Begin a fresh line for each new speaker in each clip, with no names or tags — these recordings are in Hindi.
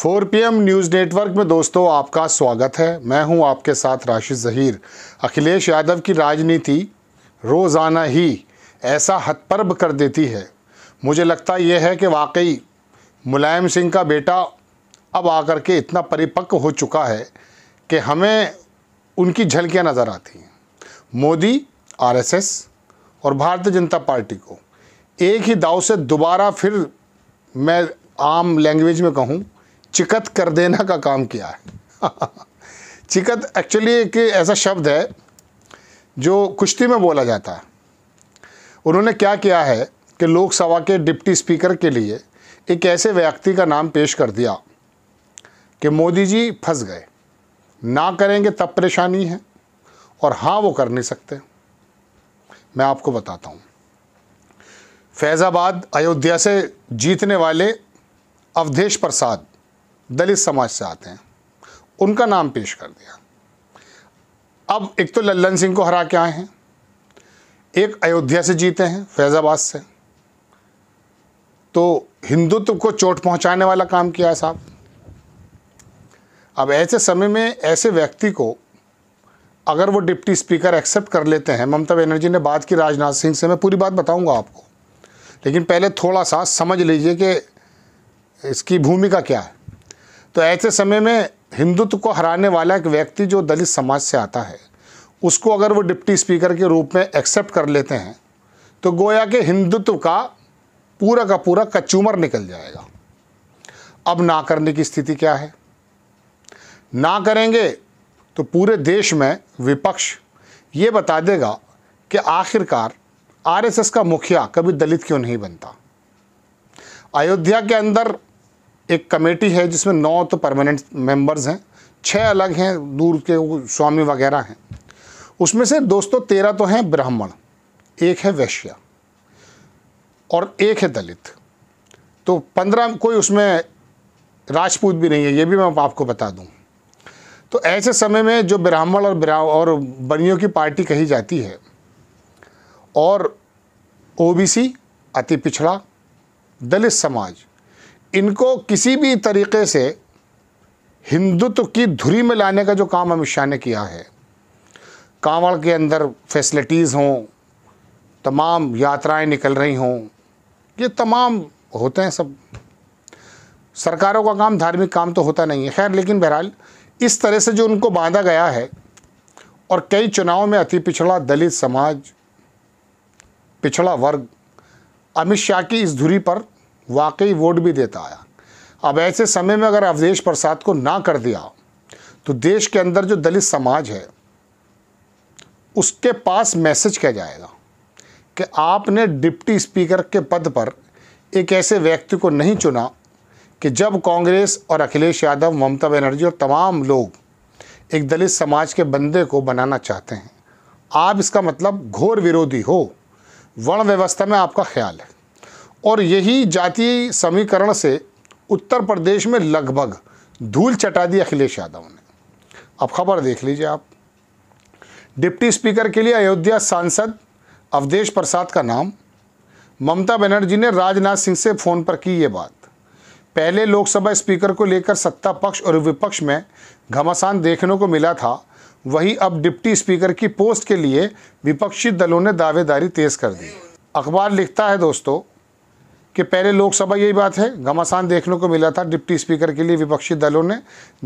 four P M news network में दोस्तों आपका स्वागत है मैं हूं आपके साथ राशिद ज़हीर अखिलेश यादव की राजनीति रोज़ाना ही ऐसा हतपर्ब कर देती है मुझे लगता यह है कि वाकई मुलायम सिंह का बेटा अब आकर के इतना परिपक्व हो चुका है कि हमें उनकी झलकियाँ नज़र आती हैं मोदी आरएसएस और भारतीय जनता पार्टी को एक ही दाव से दोबारा फिर मैं आम लैंग्वेज में कहूँ चिकत कर देना का काम किया है चिकत एक्चुअली एक ऐसा शब्द है जो कुश्ती में बोला जाता है उन्होंने क्या किया है कि लोकसभा के डिप्टी स्पीकर के लिए एक ऐसे व्यक्ति का नाम पेश कर दिया कि मोदी जी फंस गए ना करेंगे तब परेशानी है और हाँ वो कर नहीं सकते मैं आपको बताता हूँ फैज़ाबाद अयोध्या से जीतने वाले अवधेश प्रसाद दलित समाज से आते हैं उनका नाम पेश कर दिया अब एक तो लल्लन सिंह को हरा के आए हैं एक अयोध्या से जीते हैं फैज़ाबाद से तो हिंदुत्व को चोट पहुंचाने वाला काम किया है साहब अब ऐसे समय में ऐसे व्यक्ति को अगर वो डिप्टी स्पीकर एक्सेप्ट कर लेते हैं ममता बनर्जी ने बात की राजनाथ सिंह से मैं पूरी बात बताऊंगा आपको लेकिन पहले थोड़ा सा समझ लीजिए कि इसकी भूमिका क्या है तो ऐसे समय में हिंदुत्व को हराने वाला एक व्यक्ति जो दलित समाज से आता है उसको अगर वो डिप्टी स्पीकर के रूप में एक्सेप्ट कर लेते हैं तो गोया के हिंदुत्व का पूरा का पूरा कचूमर निकल जाएगा अब ना करने की स्थिति क्या है ना करेंगे तो पूरे देश में विपक्ष ये बता देगा कि आखिरकार आरएसएस का मुखिया कभी दलित क्यों नहीं बनता अयोध्या के अंदर एक कमेटी है जिसमें नौ तो परमानेंट मेंबर्स हैं छः अलग हैं दूर के स्वामी वगैरह हैं उसमें से दोस्तों तेरह तो हैं ब्राह्मण एक है वैश्य और एक है दलित तो पंद्रह कोई उसमें राजपूत भी नहीं है ये भी मैं आपको बता दूं तो ऐसे समय में जो ब्राह्मण और और बनियों की पार्टी कही जाती है और ओबीसी अति पिछड़ा दलित समाज इनको किसी भी तरीके से हिंदुत्व की धुरी में लाने का जो काम अमित शाह ने किया है कांवड़ के अंदर फैसिलिटीज़ हों तमाम यात्राएं निकल रही हों ये तमाम होते हैं सब सरकारों का काम धार्मिक काम तो होता नहीं है खैर लेकिन बहरहाल इस तरह से जो उनको बांधा गया है और कई चुनाव में अति पिछड़ा दलित समाज पिछड़ा वर्ग अमित शाह की इस धुरी पर वाकई वोट भी देता आया अब ऐसे समय में अगर अवधेश प्रसाद को ना कर दिया तो देश के अंदर जो दलित समाज है उसके पास मैसेज क्या जाएगा कि आपने डिप्टी स्पीकर के पद पर एक ऐसे व्यक्ति को नहीं चुना कि जब कांग्रेस और अखिलेश यादव ममता बनर्जी और तमाम लोग एक दलित समाज के बंदे को बनाना चाहते हैं आप इसका मतलब घोर विरोधी हो वर्ण व्यवस्था में आपका ख्याल है और यही जातीय समीकरण से उत्तर प्रदेश में लगभग धूल चटा दी अखिलेश यादव ने अब खबर देख लीजिए आप डिप्टी स्पीकर के लिए अयोध्या सांसद अवधेश प्रसाद का नाम ममता बनर्जी ने राजनाथ सिंह से फ़ोन पर की ये बात पहले लोकसभा स्पीकर को लेकर सत्ता पक्ष और विपक्ष में घमासान देखने को मिला था वही अब डिप्टी स्पीकर की पोस्ट के लिए विपक्षी दलों ने दावेदारी तेज़ कर दी अखबार लिखता है दोस्तों कि पहले लोकसभा यही बात है घमासान देखने को मिला था डिप्टी स्पीकर के लिए विपक्षी दलों ने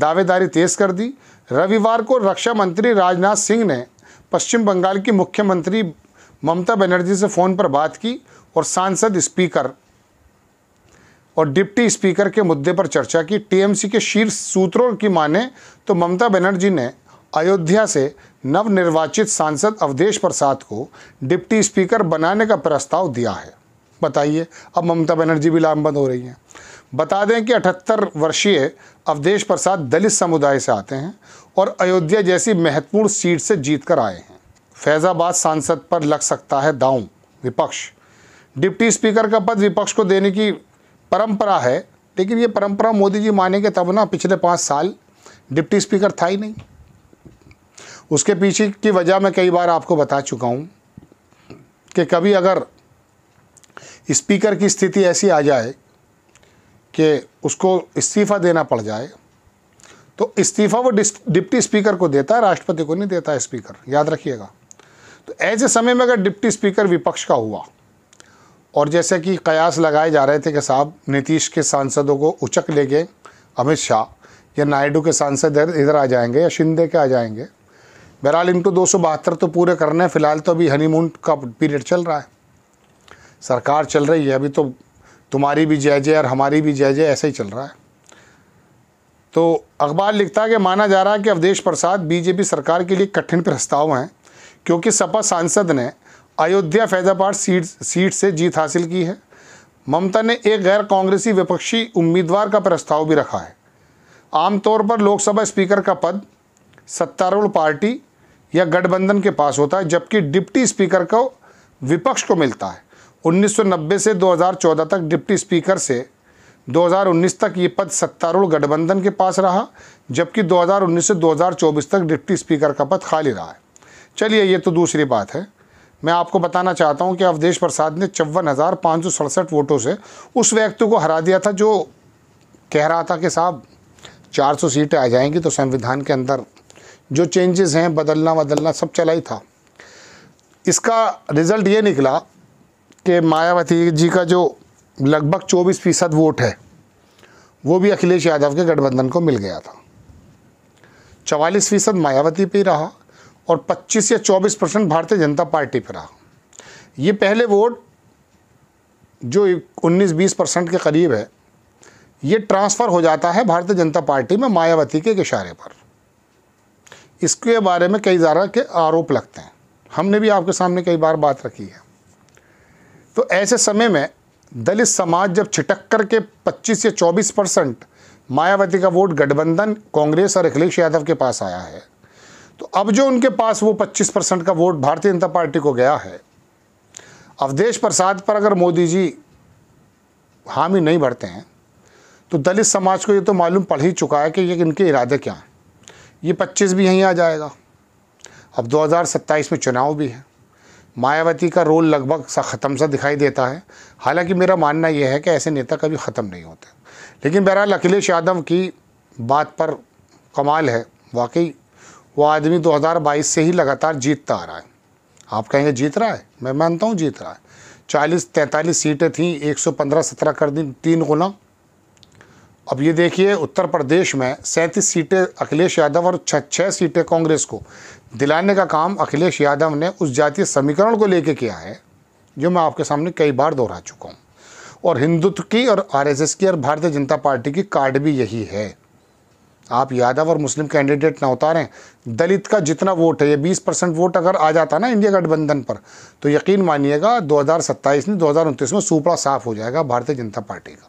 दावेदारी तेज कर दी रविवार को रक्षा मंत्री राजनाथ सिंह ने पश्चिम बंगाल की मुख्यमंत्री ममता बनर्जी से फ़ोन पर बात की और सांसद स्पीकर और डिप्टी स्पीकर के मुद्दे पर चर्चा की टीएमसी के शीर्ष सूत्रों की माने तो ममता बनर्जी ने अयोध्या से नवनिर्वाचित सांसद अवधेश प्रसाद को डिप्टी स्पीकर बनाने का प्रस्ताव दिया है बताइए अब ममता बनर्जी भी लामबंद हो रही हैं बता दें कि अठहत्तर वर्षीय अवधेश प्रसाद दलित समुदाय से आते हैं और अयोध्या जैसी महत्वपूर्ण सीट से जीत कर आए हैं फैज़ाबाद सांसद पर लग सकता है दाऊँ विपक्ष डिप्टी स्पीकर का पद विपक्ष को देने की परंपरा है लेकिन ये परंपरा मोदी जी मानेंगे तब ना पिछले पाँच साल डिप्टी स्पीकर था ही नहीं उसके पीछे की वजह मैं कई बार आपको बता चुका हूँ कि कभी अगर स्पीकर की स्थिति ऐसी आ जाए कि उसको इस्तीफ़ा देना पड़ जाए तो इस्तीफ़ा वो डिप्टी स्पीकर को देता है राष्ट्रपति को नहीं देता है स्पीकर याद रखिएगा तो ऐसे समय में अगर डिप्टी स्पीकर विपक्ष का हुआ और जैसे कि कयास लगाए जा रहे थे कि साहब नीतीश के सांसदों को उचक ले गए अमित शाह या नायडू के सांसद इधर आ जाएंगे या शिंदे के आ जाएंगे बहरहाल इनको दो तो पूरे करने हैं फ़िलहाल तो अभी हनीमून का पीरियड चल रहा है सरकार चल रही है अभी तो तुम्हारी भी जय जय और हमारी भी जय जय ऐसे ही चल रहा है तो अखबार लिखता है कि माना जा रहा है कि अवधेश प्रसाद बीजेपी सरकार के लिए कठिन प्रस्ताव हैं क्योंकि सपा सांसद ने अयोध्या फैजाबाद सीट सीट से जीत हासिल की है ममता ने एक गैर कांग्रेसी विपक्षी उम्मीदवार का प्रस्ताव भी रखा है आमतौर पर लोकसभा स्पीकर का पद सत्तारूढ़ पार्टी या गठबंधन के पास होता है जबकि डिप्टी स्पीकर को विपक्ष को मिलता है 1990 से 2014 तक डिप्टी स्पीकर से 2019 तक ये पद सत्तारूढ़ गठबंधन के पास रहा जबकि 2019 से 2024 तक डिप्टी स्पीकर का पद खाली रहा है चलिए ये तो दूसरी बात है मैं आपको बताना चाहता हूँ कि अवधेश प्रसाद ने चौवन हज़ार पाँच सौ सड़सठ वोटों से उस व्यक्ति को हरा दिया था जो कह रहा था कि साहब 400 सीटें आ जाएंगी तो संविधान के अंदर जो चेंजेस हैं बदलना बदलना सब चला ही था इसका रिज़ल्ट ये निकला कि मायावती जी का जो लगभग 24 फीसद वोट है वो भी अखिलेश यादव के गठबंधन को मिल गया था चवालीस फीसद मायावती पे रहा और 25 या 24 परसेंट भारतीय जनता पार्टी पर रहा ये पहले वोट जो 19-20 परसेंट के करीब है ये ट्रांसफ़र हो जाता है भारतीय जनता पार्टी में मायावती के इशारे पर इसके बारे में कई ज़्यादा के आरोप लगते हैं हमने भी आपके सामने कई बार बात रखी है तो ऐसे समय में दलित समाज जब छिटक कर के 25 या 24 परसेंट मायावती का वोट गठबंधन कांग्रेस और अखिलेश यादव के पास आया है तो अब जो उनके पास वो 25 परसेंट का वोट भारतीय जनता पार्टी को गया है अवधेश प्रसाद पर अगर मोदी जी हामी नहीं भरते हैं तो दलित समाज को ये तो मालूम पड़ ही चुका है कि ये इनके इरादे क्या हैं ये 25 भी यहीं आ जाएगा अब 2027 में चुनाव भी है मायावती का रोल लगभग सा ख़त्म सा दिखाई देता है हालांकि मेरा मानना यह है कि ऐसे नेता कभी ख़त्म नहीं होते लेकिन बहरहाल अखिलेश यादव की बात पर कमाल है वाकई वो आदमी 2022 से ही लगातार जीतता आ रहा है आप कहेंगे जीत रहा है मैं मानता हूँ जीत रहा है चालीस तैंतालीस सीटें थीं एक सौ पंद्रह सत्रह कर दी तीन गुना अब ये देखिए उत्तर प्रदेश में सैंतीस सीटें अखिलेश यादव और छः सीटें कांग्रेस को दिलाने का काम अखिलेश यादव ने उस जातीय समीकरण को लेकर किया है जो मैं आपके सामने कई बार दोहरा चुका हूँ और हिंदुत्व की और आरएसएस की और भारतीय जनता पार्टी की कार्ड भी यही है आप यादव और मुस्लिम कैंडिडेट ना उतारें दलित का जितना वोट है ये 20 परसेंट वोट अगर आ जाता ना इंडिया गठबंधन पर तो यकीन मानिएगा दो हज़ार 2029 में सूपड़ा साफ हो जाएगा भारतीय जनता पार्टी का